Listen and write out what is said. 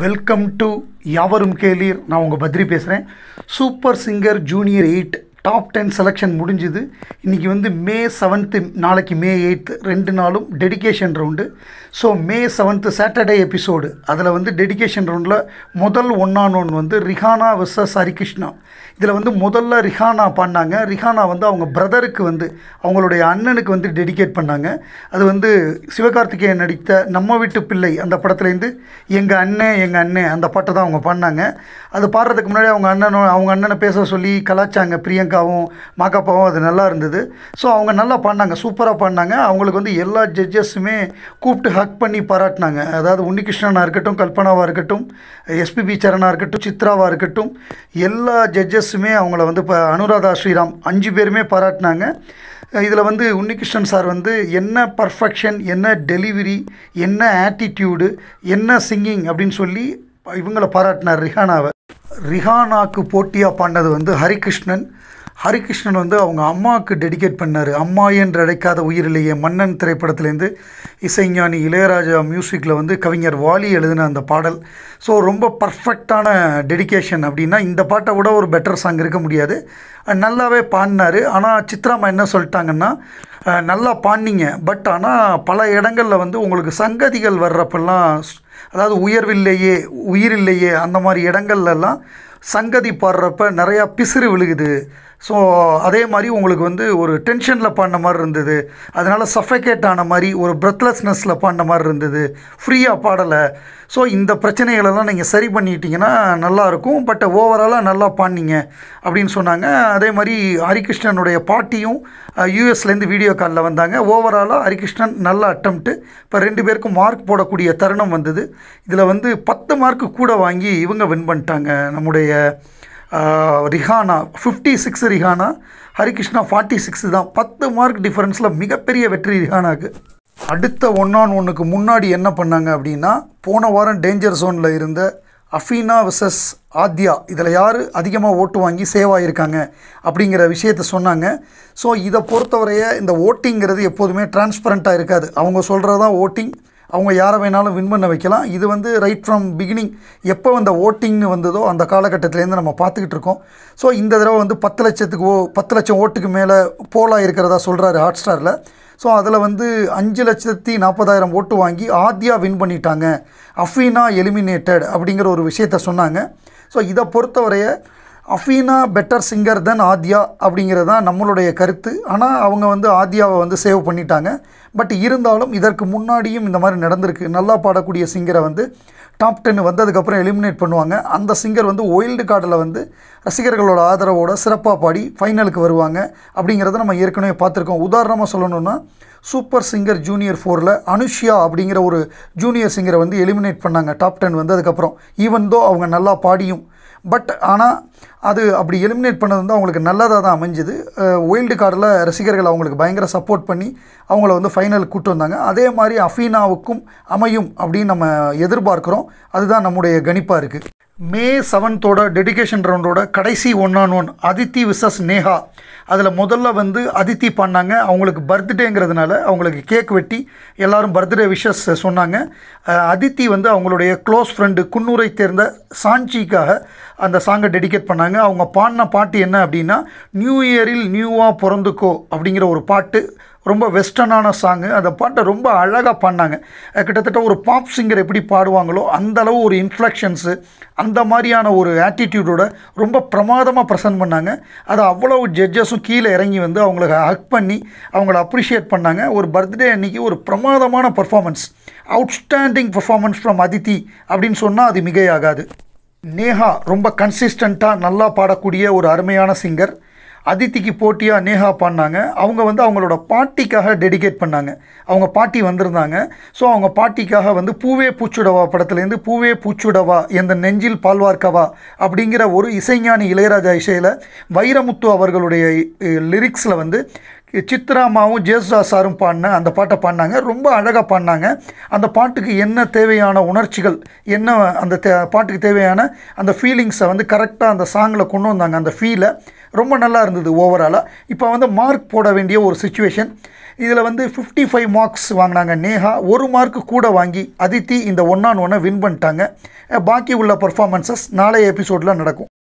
welcome to யாவரும் கேளீர் நான் உங்கள் பத்ரி பேசுகிறேன் super singer junior eight top ten selection முடிஞ்சுது இன்றைக்கி வந்து மே செவன்த்து நாளைக்கு மே எயித்து ரெண்டு நாளும் dedication round so May seventh Saturday episode அதில் வந்து டெடிக்கேஷன் ரவுண்டில் முதல் ஒன்னான் ஒன் வந்து ரிஹானா வெர்சஸ் ஹரிகிருஷ்ணா இதில் வந்து முதல்ல ரிஹானா பண்ணாங்க ரிஹானா வந்து அவங்க பிரதருக்கு வந்து அவங்களுடைய அண்ணனுக்கு வந்து டெடிகேட் பண்ணாங்க அது வந்து சிவகார்த்திகேயன் நடித்த நம்ம வீட்டு பிள்ளை அந்த படத்துலேருந்து எங்கள் அண்ணன் எங்கள் அண்ணன் அந்த பாட்டை தான் அவங்க பண்ணாங்க அது பாடுறதுக்கு முன்னாடி அவங்க அண்ணனை அவங்க அண்ணனை பேச சொல்லி கலாச்சாங்க பிரியங்க பிரியங்காவும் மாக்கப்பாவும் அது நல்லா இருந்தது ஸோ அவங்க நல்லா பண்ணாங்க சூப்பராக பண்ணாங்க அவங்களுக்கு வந்து எல்லா ஜட்ஜஸுமே கூப்பிட்டு ஹக் பண்ணி பாராட்டினாங்க அதாவது உன்னிகிருஷ்ணனாக இருக்கட்டும் கல்பனாவாக இருக்கட்டும் எஸ்பிபி சரணாக இருக்கட்டும் சித்ராவாக இருக்கட்டும் எல்லா ஜட்ஜஸுமே அவங்கள வந்து இப்போ அனுராதா ஸ்ரீராம் அஞ்சு பேருமே பாராட்டினாங்க இதில் வந்து உன்னிகிருஷ்ணன் சார் வந்து என்ன பர்ஃபெக்ஷன் என்ன டெலிவரி என்ன ஆட்டிடியூடு என்ன சிங்கிங் அப்படின்னு சொல்லி இவங்களை பாராட்டினார் ரிஹானாவை ரிஹானாக்கு போட்டியாக பாடினது வந்து ஹரிகிருஷ்ணன் ஹரிகிருஷ்ணன் வந்து அவங்க அம்மாவுக்கு டெடிகேட் பண்ணார் அம்மா என்று அழைக்காத உயிரிலேயே மன்னன் திரைப்படத்துலேருந்து இசைஞானி இளையராஜா மியூசிக்கில் வந்து கவிஞர் வாலி எழுதின அந்த பாடல் ஸோ ரொம்ப பர்ஃபெக்டான டெடிக்கேஷன் அப்படின்னா இந்த பாட்டை விட ஒரு பெட்டர் சாங் இருக்க முடியாது நல்லாவே பாடினார் ஆனால் சித்ராமா என்ன சொல்லிட்டாங்கன்னா நல்லா பாடினீங்க பட் ஆனால் பல இடங்களில் வந்து உங்களுக்கு சங்கதிகள் வர்றப்பெல்லாம் அதாவது உயர்வில்லையே உயிரில்லையே அந்த மாதிரி இடங்கள்லாம் சங்கதி பாடுறப்ப நிறையா பிசிறு விழுகுது ஸோ அதே மாதிரி உங்களுக்கு வந்து ஒரு டென்ஷனில் பாடின மாதிரி இருந்தது அதனால் சஃபகேட் ஆன மாதிரி ஒரு ப்ரெத்லெஸ்னஸில் பாடின மாதிரி இருந்தது ஃப்ரீயாக பாடலை ஸோ இந்த பிரச்சனைகளெல்லாம் நீங்கள் சரி பண்ணிட்டீங்கன்னா நல்லாயிருக்கும் பட் ஓவராலாக நல்லா பாடினீங்க அப்படின்னு சொன்னாங்க அதே மாதிரி ஹரிகிருஷ்ணனுடைய பாட்டியும் யூஎஸ்லேருந்து வீடியோ காலில் வந்தாங்க ஓவராலாக ஹரிகிருஷ்ணன் நல்ல அட்டம்ப்ட்டு இப்போ ரெண்டு பேருக்கும் மார்க் போடக்கூடிய தருணம் வந்தது இதில் வந்து பத்து மார்க்கு கூட வாங்கி இவங்க வின் பண்ணிட்டாங்க நம்முடைய Rihana fifty six Rihana Harikrishna forty six தான் பத்து மார்க் டிஃப்ரென்ஸில் மிகப்பெரிய வெற்றி ரிஹானாக்கு அடுத்த ஒன் ஆன் ஒன்றுக்கு முன்னாடி என்ன பண்ணாங்க அப்படின்னா போன வாரம் டேஞ்சர் ஜோனில் இருந்த அஃபீனா விசஸ் ஆத்யா இதில் யார் அதிகமாக ஓட்டு வாங்கி சேவ் ஆகியிருக்காங்க அப்படிங்கிற விஷயத்த சொன்னாங்க ஸோ இதை பொறுத்தவரைய இந்த ஓட்டிங்கிறது எப்போதுமே டிரான்ஸ்பரண்ட்டாக இருக்காது அவங்க சொல்கிறதான் ஓட்டிங் அவங்க யாரை வேணாலும் வின் பண்ண வைக்கலாம் இது வந்து ரைட் ஃப்ரம் பிகினிங் எப்போ அந்த ஓட்டிங்னு வந்ததோ அந்த காலகட்டத்திலேருந்து நம்ம பார்த்துக்கிட்டு இருக்கோம் ஸோ இந்த தடவை வந்து பத்து லட்சத்துக்கு ஓ பத்து லட்சம் ஓட்டுக்கு மேலே போலாக இருக்கிறதா சொல்கிறாரு ஹாட் ஸ்டாரில் ஸோ அதில் வந்து அஞ்சு லட்சத்தி நாற்பதாயிரம் ஓட்டு வாங்கி ஆத்யா வின் பண்ணிட்டாங்க அஃபீனா எலிமினேட்டட் அப்படிங்கிற ஒரு விஷயத்த சொன்னாங்க ஸோ இதை பொறுத்தவரைய Afina better singer then Aadhya அப்படிங்கிறது தான் நம்மளுடைய கருத்து ஆனால் அவங்க வந்து ஆத்யாவை வந்து சேவ் பண்ணிட்டாங்க பட் இருந்தாலும் இதற்கு முன்னாடியும் இந்த மாதிரி நடந்திருக்கு நல்லா பாடக்கூடிய சிங்கரை வந்து டாப் டென் வந்ததுக்கப்புறம் எலிமினேட் பண்ணுவாங்க அந்த சிங்கர் வந்து ஒயில்டு கார்டில் வந்து ரசிகர்களோட ஆதரவோட சிறப்பாக பாடி ஃபைனலுக்கு வருவாங்க அப்படிங்கிறத நம்ம ஏற்கனவே பார்த்துருக்கோம் உதாரணமாக சொல்லணும்னா சூப்பர் சிங்கர் ஜூனியர் ஃபோரில் அனுஷ்யா அப்படிங்கிற ஒரு ஜூனியர் சிங்கரை வந்து எலிமினேட் பண்ணாங்க டாப் டென் வந்ததுக்கப்புறம் ஈவன் தோ அவங்க நல்லா பாடியும் பட் ஆனால் அது அப்படி எலிமினேட் பண்ணது வந்து அவங்களுக்கு நல்லதாக தான் அமைஞ்சுது ஒயில்டு கார்டில் ரசிகர்கள் அவங்களுக்கு பயங்கர சப்போர்ட் பண்ணி அவங்கள வந்து ஃபைனல் கூட்டு வந்தாங்க அதே மாதிரி அஃபீனாவுக்கும் அமையும் அப்படின்னு நம்ம எதிர்பார்க்குறோம் அதுதான் நம்முடைய கணிப்பாக இருக்குது மே செவன்த்தோட டெடிக்கேஷன் ரவுண்டோட கடைசி one on one Aditi versus Neha அதில் முதல்ல வந்து அதித்தி பண்ணாங்க அவங்களுக்கு பர்த்டேங்கிறதுனால அவங்களுக்கு கேக் வெட்டி எல்லோரும் பர்த்டே விஷஸ் சொன்னாங்க அதித்தி வந்து அவங்களுடைய க்ளோஸ் ஃப்ரெண்டு குன்னூரை தேர்ந்த சாஞ்சிக்காக அந்த சாங்கை டெடிகேட் பண்ணாங்க அவங்க பாடின பாட்டு என்ன அப்படின்னா நியூ இயரில் நியூவாக பிறந்துக்கோ அப்படிங்கிற ஒரு பாட்டு ரொம்ப வெஸ்டர்னான சாங்கு அந்த பாட்டை ரொம்ப அழகாக பாடினாங்க கிட்டத்தட்ட ஒரு பாப் சிங்கர் எப்படி பாடுவாங்களோ அந்தளவு ஒரு இன்ஃப்ளெக்ஷன்ஸு அந்த மாதிரியான ஒரு ஆட்டிடியூடோட ரொம்ப பிரமாதமாக ப்ரெசென்ட் பண்ணாங்க அதை அவ்வளோ ஜட்ஜஸும் கீழே இறங்கி வந்து அவங்களுக்கு ஹக் பண்ணி அவங்கள அப்ரிஷியேட் பண்ணாங்க ஒரு பர்த்டே அன்றைக்கி ஒரு பிரமாதமான performance outstanding performance from Aditi அப்படின்னு சொன்னால் அது மிகையாகாது நேஹா ரொம்ப கன்சிஸ்டண்ட்டாக நல்லா பாடக்கூடிய ஒரு அருமையான சிங்கர் அதித்திக்கு போட்டியாக நேஹா பாடினாங்க அவங்க வந்து அவங்களோட பாட்டிக்காக டெடிகேட் பண்ணாங்க அவங்க பாட்டி வந்திருந்தாங்க ஸோ அவங்க பாட்டிக்காக வந்து பூவே பூச்சுடவா படத்துலேருந்து பூவே பூச்சுடவா எந்த நெஞ்சில் பால்வார்க்கவா அப்படிங்கிற ஒரு இசைஞானி இளையராஜா இசையில் வைரமுத்து அவர்களுடைய லிரிக்ஸில் வந்து சித்ராமாவும் ஜேசுதா சாரும் பாடின அந்த பாட்டை பாடினாங்க ரொம்ப அழகாக பாடினாங்க அந்த பாட்டுக்கு என்ன தேவையான உணர்ச்சிகள் என்ன அந்த தே பாட்டுக்கு தேவையான அந்த ஃபீலிங்ஸை வந்து கரெக்டாக அந்த சாங்கில் கொண்டு வந்தாங்க அந்த ஃபீலை ரொம்ப நல்லா இருந்தது ஓவராலாக இப்போ வந்து மார்க் போட வேண்டிய ஒரு சுச்சுவேஷன் இதில் வந்து ஃபிஃப்டி ஃபைவ் மார்க்ஸ் வாங்கினாங்க நேஹா ஒரு மார்க்கு கூட வாங்கி அதித்தி இந்த ஒன்னான் ஒன்றை வின் பண்ணிட்டாங்க பாக்கி உள்ள பர்ஃபார்மன்சஸ் நாளைய எபிசோடில் நடக்கும்